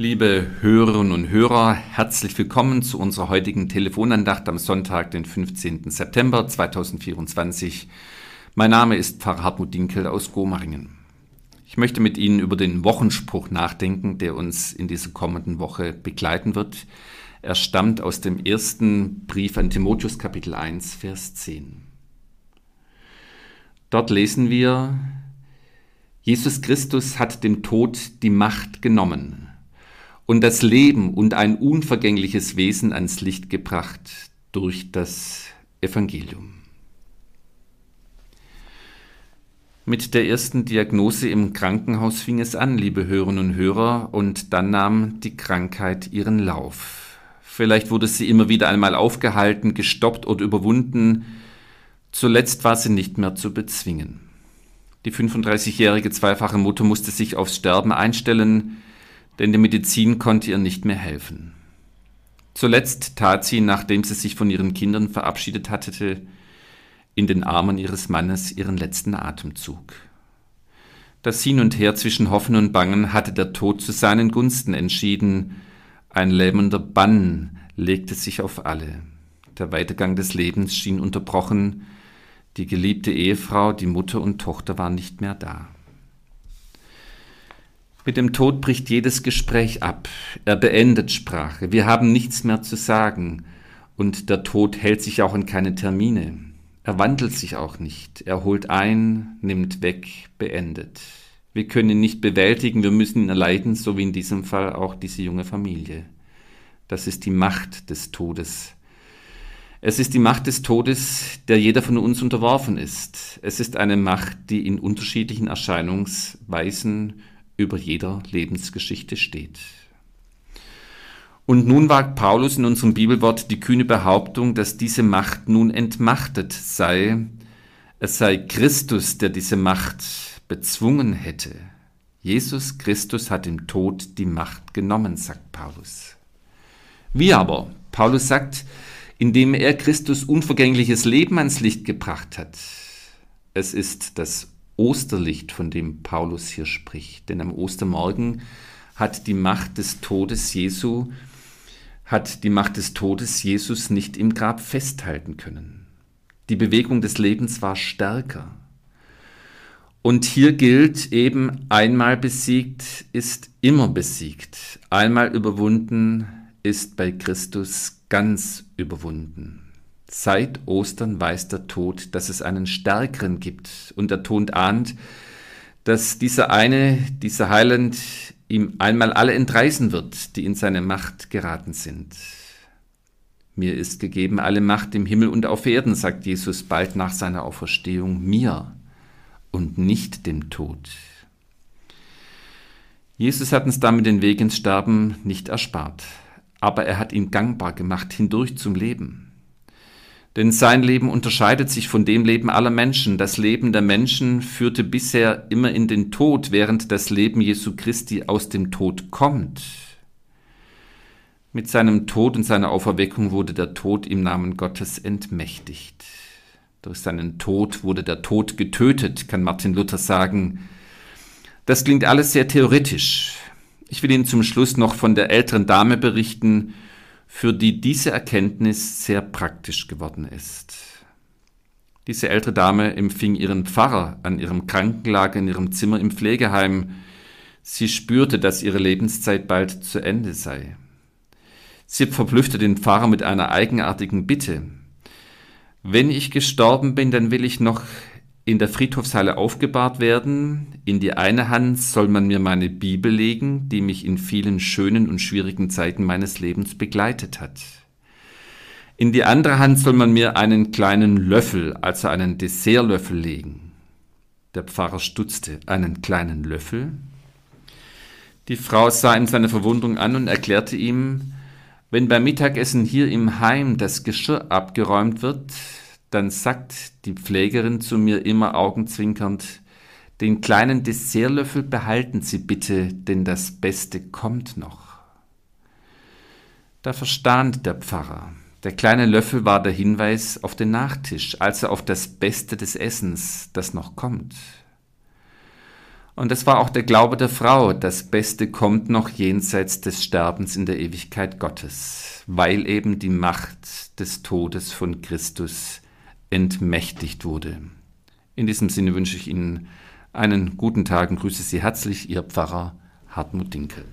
Liebe Hörerinnen und Hörer, herzlich willkommen zu unserer heutigen Telefonandacht am Sonntag, den 15. September 2024. Mein Name ist Pfarrer Hartmut Dinkel aus Gomaringen. Ich möchte mit Ihnen über den Wochenspruch nachdenken, der uns in dieser kommenden Woche begleiten wird. Er stammt aus dem ersten Brief an Timotheus Kapitel 1, Vers 10. Dort lesen wir, Jesus Christus hat dem Tod die Macht genommen und das Leben und ein unvergängliches Wesen ans Licht gebracht durch das Evangelium. Mit der ersten Diagnose im Krankenhaus fing es an, liebe Hörerinnen und Hörer, und dann nahm die Krankheit ihren Lauf. Vielleicht wurde sie immer wieder einmal aufgehalten, gestoppt oder überwunden. Zuletzt war sie nicht mehr zu bezwingen. Die 35-jährige zweifache Mutter musste sich aufs Sterben einstellen, denn die Medizin konnte ihr nicht mehr helfen. Zuletzt tat sie, nachdem sie sich von ihren Kindern verabschiedet hatte, in den Armen ihres Mannes ihren letzten Atemzug. Das Hin und Her zwischen Hoffen und Bangen hatte der Tod zu seinen Gunsten entschieden. Ein lähmender Bann legte sich auf alle. Der Weitergang des Lebens schien unterbrochen. Die geliebte Ehefrau, die Mutter und Tochter waren nicht mehr da. Mit dem Tod bricht jedes Gespräch ab. Er beendet Sprache. Wir haben nichts mehr zu sagen. Und der Tod hält sich auch in keine Termine. Er wandelt sich auch nicht. Er holt ein, nimmt weg, beendet. Wir können ihn nicht bewältigen, wir müssen ihn erleiden, so wie in diesem Fall auch diese junge Familie. Das ist die Macht des Todes. Es ist die Macht des Todes, der jeder von uns unterworfen ist. Es ist eine Macht, die in unterschiedlichen Erscheinungsweisen über jeder Lebensgeschichte steht. Und nun wagt Paulus in unserem Bibelwort die kühne Behauptung, dass diese Macht nun entmachtet sei. Es sei Christus, der diese Macht bezwungen hätte. Jesus Christus hat im Tod die Macht genommen, sagt Paulus. Wie aber? Paulus sagt, indem er Christus unvergängliches Leben ans Licht gebracht hat. Es ist das Osterlicht, von dem Paulus hier spricht. Denn am Ostermorgen hat die Macht des Todes Jesu, hat die Macht des Todes Jesus nicht im Grab festhalten können. Die Bewegung des Lebens war stärker. Und hier gilt eben, einmal besiegt ist immer besiegt. Einmal überwunden ist bei Christus ganz überwunden. Seit Ostern weiß der Tod, dass es einen Stärkeren gibt. Und der Tod ahnt, dass dieser eine, dieser Heiland, ihm einmal alle entreißen wird, die in seine Macht geraten sind. Mir ist gegeben alle Macht im Himmel und auf Erden, sagt Jesus bald nach seiner Auferstehung, mir und nicht dem Tod. Jesus hat uns damit den Weg ins Sterben nicht erspart, aber er hat ihn gangbar gemacht hindurch zum Leben. Denn sein Leben unterscheidet sich von dem Leben aller Menschen. Das Leben der Menschen führte bisher immer in den Tod, während das Leben Jesu Christi aus dem Tod kommt. Mit seinem Tod und seiner Auferweckung wurde der Tod im Namen Gottes entmächtigt. Durch seinen Tod wurde der Tod getötet, kann Martin Luther sagen. Das klingt alles sehr theoretisch. Ich will Ihnen zum Schluss noch von der älteren Dame berichten, für die diese Erkenntnis sehr praktisch geworden ist. Diese ältere Dame empfing ihren Pfarrer an ihrem Krankenlager in ihrem Zimmer im Pflegeheim. Sie spürte, dass ihre Lebenszeit bald zu Ende sei. Sie verblüffte den Pfarrer mit einer eigenartigen Bitte. Wenn ich gestorben bin, dann will ich noch in der Friedhofshalle aufgebahrt werden, in die eine Hand soll man mir meine Bibel legen, die mich in vielen schönen und schwierigen Zeiten meines Lebens begleitet hat. In die andere Hand soll man mir einen kleinen Löffel, also einen Dessertlöffel legen. Der Pfarrer stutzte, einen kleinen Löffel? Die Frau sah ihm seine Verwundung an und erklärte ihm, wenn beim Mittagessen hier im Heim das Geschirr abgeräumt wird, dann sagt die Pflegerin zu mir immer augenzwinkernd, den kleinen Dessertlöffel behalten Sie bitte, denn das Beste kommt noch. Da verstand der Pfarrer. Der kleine Löffel war der Hinweis auf den Nachtisch, also auf das Beste des Essens, das noch kommt. Und es war auch der Glaube der Frau, das Beste kommt noch jenseits des Sterbens in der Ewigkeit Gottes, weil eben die Macht des Todes von Christus entmächtigt wurde. In diesem Sinne wünsche ich Ihnen einen guten Tag und grüße Sie herzlich, Ihr Pfarrer Hartmut Dinkel.